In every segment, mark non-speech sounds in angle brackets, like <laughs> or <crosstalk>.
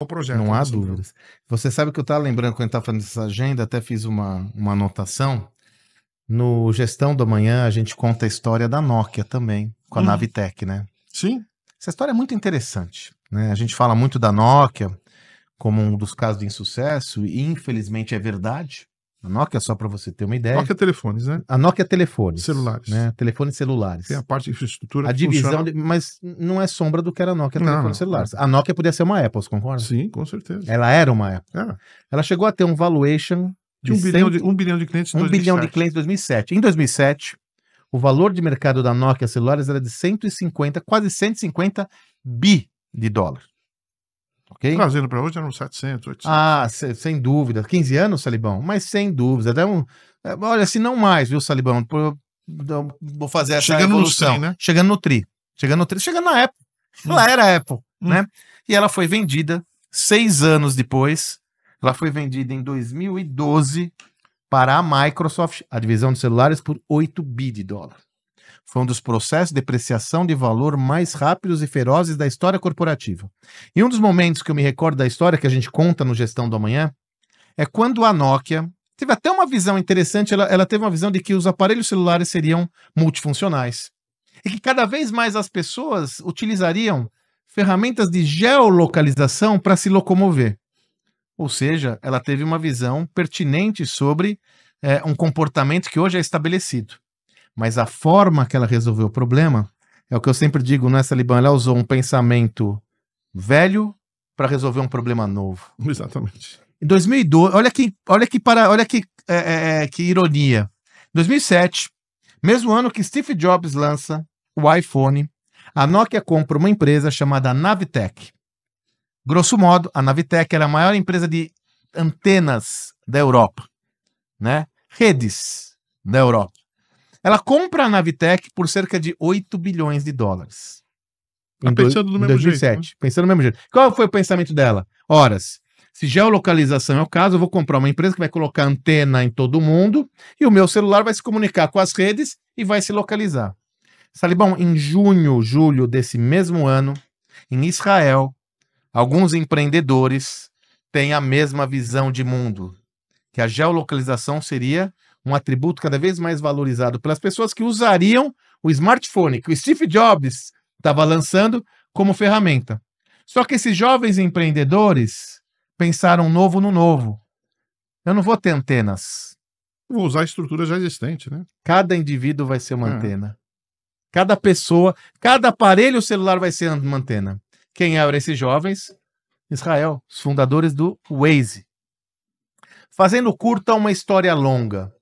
o projeto. Não né, há dúvidas. Você sabe que eu estava lembrando, quando estava fazendo essa agenda, até fiz uma, uma anotação. No Gestão do Amanhã, a gente conta a história da Nokia também, com a hum. Navitec, né? Sim. Essa história é muito interessante. Né? A gente fala muito da Nokia como um dos casos de insucesso, e infelizmente é verdade. A Nokia, só para você ter uma ideia. Nokia telefones, né? A Nokia telefones. Celulares. Né? Telefones celulares. Tem a parte de infraestrutura. A divisão, de... mas não é sombra do que era a Nokia não, telefones não. celulares. A Nokia podia ser uma Apple, você concorda? Sim, com certeza. Ela era uma Apple. É. Ela chegou a ter um valuation de, de, um, 100... bilhão de um bilhão de clientes em 2007. Um bilhão de clientes em 2007. Em 2007, o valor de mercado da Nokia celulares era de 150, quase 150 bi de dólar. Okay? Trazendo para hoje eram 700, 800. Ah, sem dúvida. 15 anos, Salibão? Mas sem dúvida. Até um, é, olha, se não mais, viu, Salibão? Vou fazer essa Chegando evolução. No 100, né? Chegando no TRI. Chegando no TRI. Chegando na Apple. Hum. Ela era Apple, hum. né? E ela foi vendida seis anos depois. Ela foi vendida em 2012 para a Microsoft, a divisão de celulares, por 8 bi de dólar. Foi um dos processos de depreciação de valor mais rápidos e ferozes da história corporativa. E um dos momentos que eu me recordo da história que a gente conta no Gestão do Amanhã é quando a Nokia teve até uma visão interessante, ela, ela teve uma visão de que os aparelhos celulares seriam multifuncionais e que cada vez mais as pessoas utilizariam ferramentas de geolocalização para se locomover. Ou seja, ela teve uma visão pertinente sobre é, um comportamento que hoje é estabelecido mas a forma que ela resolveu o problema é o que eu sempre digo, né, Salibã? Ela usou um pensamento velho para resolver um problema novo. <laughs> Exatamente. Em 2012, olha que, olha que, para, olha que, é, é, é que ironia. 2007, mesmo ano que Steve Jobs lança o iPhone, a Nokia compra uma empresa chamada Navitech. Grosso modo, a Navitech era a maior empresa de antenas da Europa, né? Redes da Europa. Ela compra a Navitec por cerca de 8 bilhões de dólares. Tá pensando do mesmo 2007, jeito. Né? Pensando do mesmo jeito. Qual foi o pensamento dela? Horas. Se geolocalização é o caso, eu vou comprar uma empresa que vai colocar antena em todo mundo e o meu celular vai se comunicar com as redes e vai se localizar. Salibão, em junho, julho desse mesmo ano, em Israel, alguns empreendedores têm a mesma visão de mundo, que a geolocalização seria um atributo cada vez mais valorizado pelas pessoas que usariam o smartphone, que o Steve Jobs estava lançando como ferramenta. Só que esses jovens empreendedores pensaram novo no novo. Eu não vou ter antenas. Vou usar a estrutura já existente, né? Cada indivíduo vai ser uma é. antena. Cada pessoa, cada aparelho celular vai ser uma antena. Quem abre esses jovens? Israel, os fundadores do Waze. Fazendo curta uma história longa.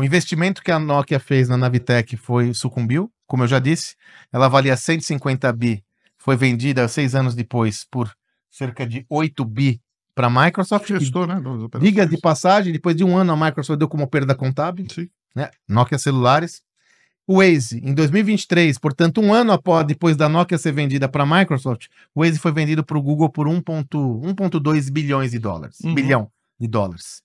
O investimento que a Nokia fez na Navitec foi sucumbiu, como eu já disse. Ela valia 150 bi, foi vendida seis anos depois por cerca de 8 bi para a Microsoft. Gestor, né? Diga de passagem, depois de um ano a Microsoft deu como perda contábil. Sim. Né? Nokia Celulares. O Waze, em 2023, portanto, um ano após, depois da Nokia ser vendida para a Microsoft, o Waze foi vendido para o Google por 1,2 bilhões de dólares. Uhum. Bilhão de dólares.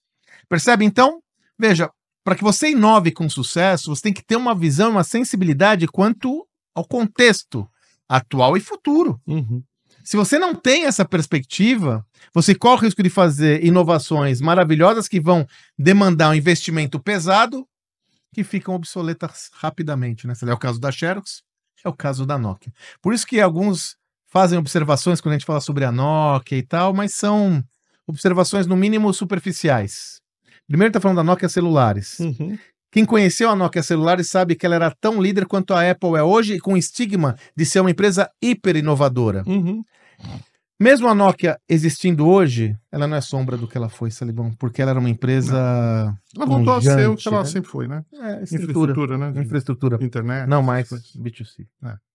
Percebe, então? Veja, para que você inove com sucesso, você tem que ter uma visão, uma sensibilidade quanto ao contexto atual e futuro. Uhum. Se você não tem essa perspectiva, você corre o risco de fazer inovações maravilhosas que vão demandar um investimento pesado que ficam obsoletas rapidamente. Né? É o caso da Xerox, é o caso da Nokia. Por isso que alguns fazem observações quando a gente fala sobre a Nokia e tal, mas são observações no mínimo superficiais. Primeiro está falando da Nokia Celulares. Uhum. Quem conheceu a Nokia Celulares sabe que ela era tão líder quanto a Apple é hoje, com o estigma de ser uma empresa hiper inovadora. Uhum. Mesmo a Nokia existindo hoje, ela não é sombra do que ela foi, Salibão, porque ela era uma empresa. Ela voltou a ser o que ela né? sempre foi, né? É, infraestrutura, né? Infraestrutura. Internet. Não mais B2C. É.